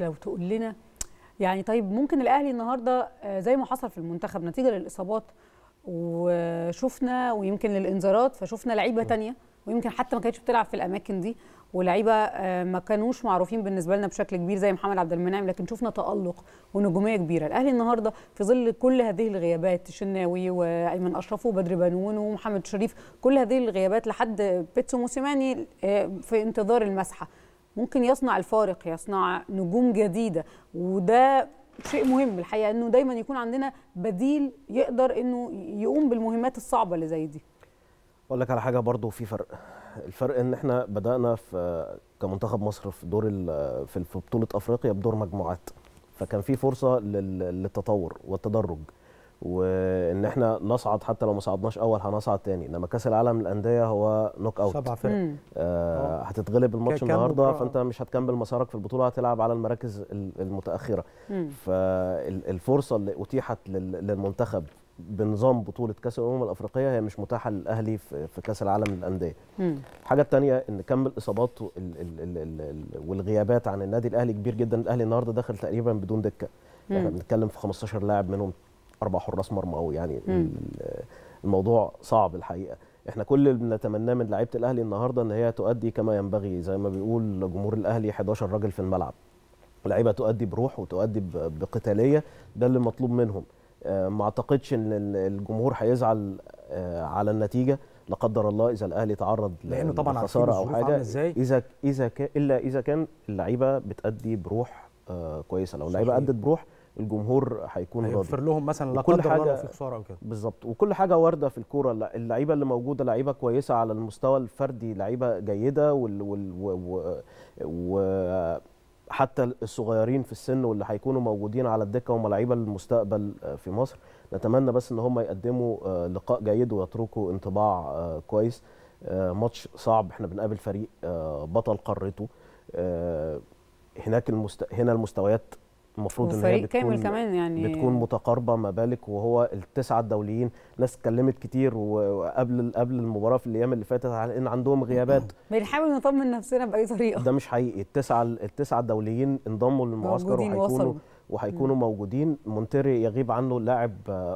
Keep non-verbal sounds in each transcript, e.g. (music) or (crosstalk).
لو تقول لنا يعني طيب ممكن الاهلي النهارده آه، زي ما حصل في المنتخب نتيجه للاصابات وشفنا ويمكن للانذارات فشفنا لعيبه تانية ويمكن حتى ما كانتش بتلعب في الاماكن دي ولعيبه آه، ما كانوش معروفين بالنسبه لنا بشكل كبير زي محمد عبد المنعم لكن شفنا تالق ونجوميه كبيره الاهلي النهارده في ظل كل هذه الغيابات الشناوي وايمن اشرف وبدر بنون ومحمد شريف كل هذه الغيابات لحد بيتسو موسيماني آه، في انتظار المسحه ممكن يصنع الفارق يصنع نجوم جديده وده شيء مهم الحقيقه انه دايما يكون عندنا بديل يقدر انه يقوم بالمهمات الصعبه اللي زي دي اقول لك على حاجه برضو في فرق الفرق ان احنا بدانا في كمنتخب مصر في دور في بطوله افريقيا بدور مجموعات فكان في فرصه للتطور والتدرج وان احنا نصعد حتى لو ما صعدناش اول هنصعد تاني انما كاس العالم للانديه هو نوك اوت سبع فرق آه،, آه هتتغلب الماتش النهارده فانت مش هتكمل مسارك في البطوله هتلعب على المراكز المتاخره مم. فالفرصه اللي اتيحت للمنتخب بنظام بطوله كاس الامم الافريقيه هي مش متاحه للاهلي في كاس العالم للانديه. الحاجه الثانيه ان كم الاصابات والغيابات عن النادي الاهلي كبير جدا، الاهلي النهارده داخل تقريبا بدون دكه. احنا بنتكلم في 15 لاعب منهم اربع حراس مرمى او يعني الموضوع صعب الحقيقه احنا كل اللي بنتمناه من لعيبه الاهلي النهارده ان هي تؤدي كما ينبغي زي ما بيقول جمهور الاهلي 11 راجل في الملعب لعيبه تؤدي بروح وتؤدي بقتاليه ده اللي مطلوب منهم آه، ما اعتقدش ان الجمهور هيزعل آه، على النتيجه لا قدر الله اذا الاهلي تعرض لانه طبعا خساره او حاجه اذا اذا الا اذا كان اللعيبه بتأدي بروح آه، كويسه لو اللعيبه ادت بروح الجمهور هيكون راضي هيغفر لهم مثلا لا قدر الله في خساره او كده بالظبط وكل حاجه وارده في الكوره اللعيبه اللي موجوده لعيبه كويسه على المستوى الفردي لعيبه جيده وال, وال... و... و... حتى الصغيرين في السن واللي هيكونوا موجودين على الدكه هم لعيبه المستقبل آه، في مصر نتمنى بس ان هم يقدموا آه، لقاء جيد ويتركوا انطباع آه، كويس ماتش صعب احنا بنقابل فريق بطل قارته هناك المست... هنا المستويات المفروض ان هي بتكون كمان يعني بتكون متقاربه ما بالك وهو التسعه الدوليين ناس اتكلمت كتير وقبل قبل المباراه في الايام اللي فاتت على ان عندهم غيابات (laughs) بنحاول نطمن نفسنا باي طريقه ده مش حقيقي التسعه التسعه الدوليين انضموا للمعسكر وهيكونوا وهيكونوا موجودين مونتيري يغيب عنه لاعب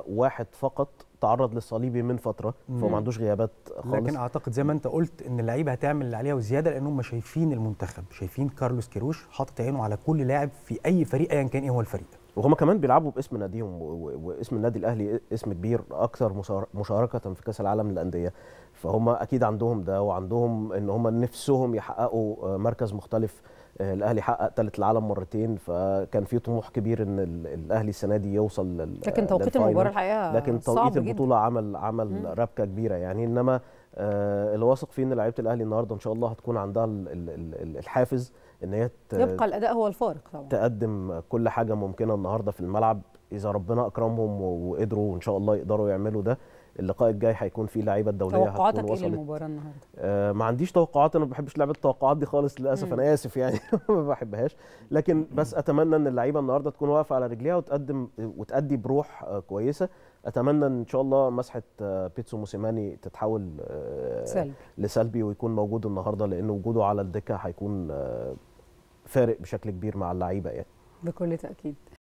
واحد فقط تعرض للصليبي من فتره فما عندوش غيابات خالص لكن اعتقد زي ما انت قلت ان اللعيبه هتعمل اللي عليها وزياده لان هم شايفين المنتخب شايفين كارلوس كيروش حاطط عينه على كل لاعب في اي فريق ايا كان ايه هو الفريق وهما كمان بيلعبوا باسم ناديهم واسم النادي الاهلي اسم كبير اكثر مشاركه في كاس العالم للانديه فهم اكيد عندهم ده وعندهم ان هم نفسهم يحققوا آه، مركز مختلف آه، الاهلي حقق ثالث العالم مرتين فكان في طموح كبير ان الاهلي السنه دي يوصل لكن توقيت المباراه الحقيقه لكن توقيت البطوله جداً. عمل عمل ربكه كبيره يعني انما آه، اللي واثق فيه ان لعيبه الاهلي النهارده ان شاء الله هتكون عندها الحافز ان هي يبقى الاداء هو الفارق طبعا تقدم كل حاجه ممكنه النهارده في الملعب اذا ربنا اكرمهم وقدروا وان شاء الله يقدروا يعملوا ده اللقاء الجاي هيكون فيه لعيبه الدوليه توقعاتك ايه للمباراه النهارده؟ آه ما عنديش توقعات انا ما بحبش لعبه التوقعات دي خالص للاسف انا اسف يعني (laughs) ما بحبهاش لكن بس اتمنى ان اللعيبه النهارده تكون واقفه على رجليها وتقدم وتادي بروح آه، كويسه اتمنى ان شاء الله مسحه آه، بيتسو موسيماني تتحول آه، سلبي. لسلبي ويكون موجود النهارده لان وجوده على الدكه هيكون فارق بشكل كبير مع اللعيبه يعني بكل تاكيد